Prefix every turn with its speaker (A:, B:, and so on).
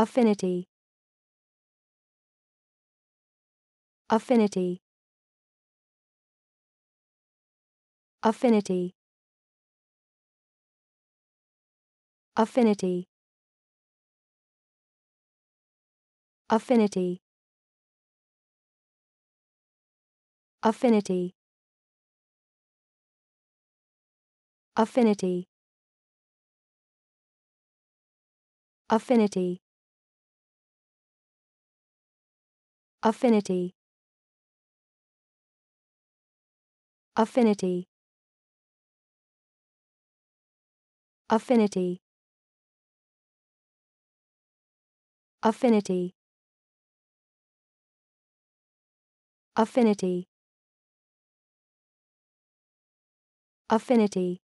A: Affinity. Affinity. Affinity. Affinity. Affinity. Affinity. Affinity. Affinity. Affinity. Affinity. Affinity. Affinity. Affinity. Affinity.